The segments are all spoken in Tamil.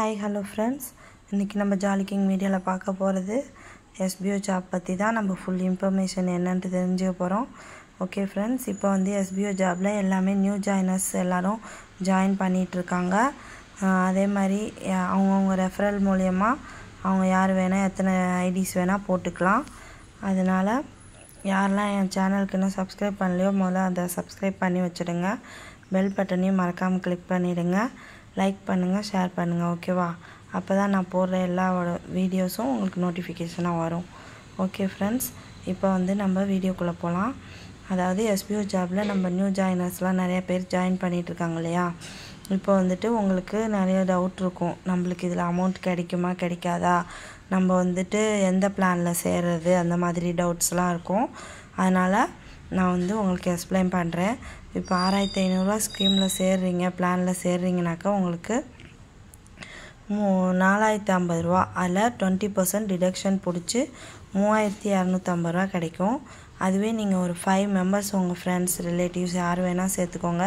ஹாய் ஹலோ ஃப்ரெண்ட்ஸ் இன்றைக்கி நம்ம ஜாலி கிங் மீடியாவில் பார்க்க போகிறது எஸ்பிஓ ஜாப் பற்றி தான் நம்ம ஃபுல் இன்ஃபர்மேஷன் என்னன்ட்டு தெரிஞ்சுக்க போகிறோம் ஓகே ஃப்ரெண்ட்ஸ் இப்போ வந்து எஸ்பிஓ ஜாப்பில் எல்லாமே நியூ ஜாயினர்ஸ் எல்லோரும் ஜாயின் பண்ணிகிட்ருக்காங்க அதே மாதிரி அவங்கவுங்க ரெஃபரல் மூலயமா அவங்க யார் வேணால் எத்தனை ஐடிஸ் வேணால் போட்டுக்கலாம் அதனால் யாரெல்லாம் என் சேனலுக்கு இன்னும் சப்ஸ்கிரைப் பண்ணலையோ முதல்ல அதை சப்ஸ்கிரைப் பண்ணி வச்சுடுங்க பெல் பட்டனையும் மறக்காமல் கிளிக் பண்ணிவிடுங்க லைக் பண்ணுங்கள் ஷேர் பண்ணுங்கள் ஓகேவா அப்போ தான் நான் போடுற எல்லா வீடியோஸும் உங்களுக்கு நோட்டிஃபிகேஷனாக வரும் ஓகே ஃப்ரெண்ட்ஸ் இப்போ வந்து நம்ம வீடியோக்குள்ளே போகலாம் அதாவது எஸ்பிஓ ஜாபில் நம்ம நியூ ஜாயினர்ஸ்லாம் நிறையா பேர் ஜாயின் பண்ணிகிட்டு இருக்காங்க இல்லையா இப்போ வந்துட்டு உங்களுக்கு நிறைய டவுட் இருக்கும் நம்மளுக்கு இதில் அமௌண்ட் கிடைக்குமா கிடைக்காதா நம்ம வந்துட்டு எந்த பிளானில் சேர்றது அந்த மாதிரி டவுட்ஸ்லாம் இருக்கும் அதனால் நான் வந்து உங்களுக்கு எக்ஸ்பிளைன் பண்ணுறேன் இப்போ ஆறாயிரத்தி ஐநூறுரூவா ஸ்கீமில் சேர்றீங்க பிளானில் சேர்றீங்கனாக்கா உங்களுக்கு மூ நாலாயிரத்தி ஐம்பது ரூபா அதில் டுவெண்ட்டி பர்சன்ட் டிடக்ஷன் பிடிச்சி மூவாயிரத்தி இரநூத்தம்பது ரூபா கிடைக்கும் அதுவே நீங்கள் ஒரு ஃபைவ் மெம்பர்ஸ் உங்கள் ஃப்ரெண்ட்ஸ் ரிலேட்டிவ்ஸ் யார் வேணால் சேர்த்துக்கோங்க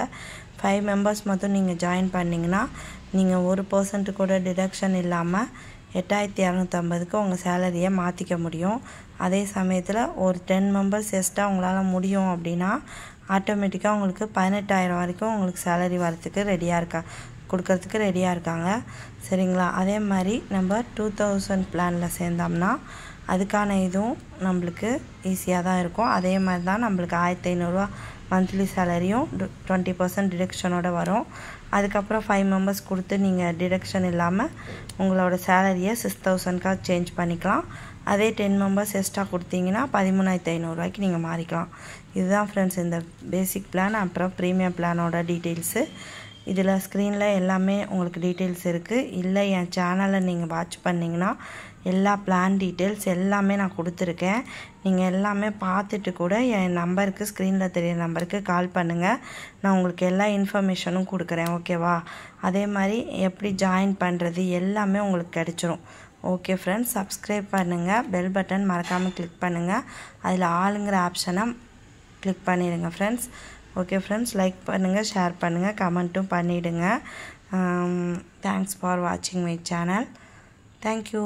ஃபைவ் மெம்பர்ஸ் மட்டும் நீங்கள் ஜாயின் பண்ணிங்கன்னா நீங்கள் ஒரு பர்சன்ட்டு கூட டிடக்ஷன் இல்லாமல் எட்டாயிரத்தி இரநூத்தம்பதுக்கு உங்கள் சேலரியை மாற்றிக்க முடியும் அதே சமயத்தில் ஒரு டென் மெம்பர்ஸ் எக்ஸ்ட்ரா உங்களால் முடியும் அப்படின்னா ஆட்டோமேட்டிக்காக உங்களுக்கு பதினெட்டாயிரம் வரைக்கும் உங்களுக்கு சேலரி வரத்துக்கு ரெடியாக இருக்கா கொடுக்கறதுக்கு ரெடியாக இருக்காங்க சரிங்களா அதே மாதிரி நம்ம டூ தௌசண்ட் பிளானில் சேர்ந்தோம்னா அதுக்கான இதுவும் நம்மளுக்கு ஈஸியாக தான் இருக்கும் அதே மாதிரி தான் நம்மளுக்கு ஆயிரத்தி ஐநூறுரூவா மந்த்லி சேலரியும் டுவெண்ட்டி பர்சன்ட் டிடக்ஷனோடு வரும் அதுக்கப்புறம் ஃபைவ் மெம்பர்ஸ் கொடுத்து நீங்கள் டிடக்ஷன் இல்லாமல் உங்களோட சேலரியை சிக்ஸ் தௌசண்ட்காக சேஞ்ச் பண்ணிக்கலாம் அதே டென் மெம்பர்ஸ் எக்ஸ்ட்ரா கொடுத்தீங்கன்னா பதிமூணாயிரத்து ஐநூறுரூவாய்க்கு நீங்கள் மாறிக்கலாம் இதுதான் ஃப்ரெண்ட்ஸ் இந்த பேசிக் பிளான் அப்புறம் ப்ரீமியம் பிளானோட டீட்டெயில்ஸு இதில் ஸ்க்ரீனில் எல்லாமே உங்களுக்கு டீட்டெயில்ஸ் இருக்குது இல்லை என் சேனலை நீங்கள் வாட்ச் பண்ணிங்கன்னா எல்லா பிளான் டீட்டெயில்ஸ் எல்லாமே நான் கொடுத்துருக்கேன் நீங்கள் எல்லாமே பார்த்துட்டு கூட என் நம்பருக்கு ஸ்க்ரீனில் தெரிய நம்பருக்கு கால் பண்ணுங்கள் நான் உங்களுக்கு எல்லா இன்ஃபர்மேஷனும் கொடுக்குறேன் ஓகேவா அதே மாதிரி எப்படி ஜாயின் பண்ணுறது எல்லாமே உங்களுக்கு கிடச்சிரும் ஓகே ஃப்ரெண்ட்ஸ் சப்ஸ்கிரைப் பண்ணுங்கள் பெல் பட்டன் மறக்காமல் கிளிக் பண்ணுங்கள் அதில் ஆளுங்கிற ஆப்ஷனை கிளிக் பண்ணிடுங்க ஃப்ரெண்ட்ஸ் ஓகே ஃப்ரெண்ட்ஸ் லைக் பண்ணுங்கள் ஷேர் பண்ணுங்கள் கமெண்ட்டும் பண்ணிவிடுங்க தேங்க்ஸ் ஃபார் வாட்சிங் மை சேனல் தேங்க்யூ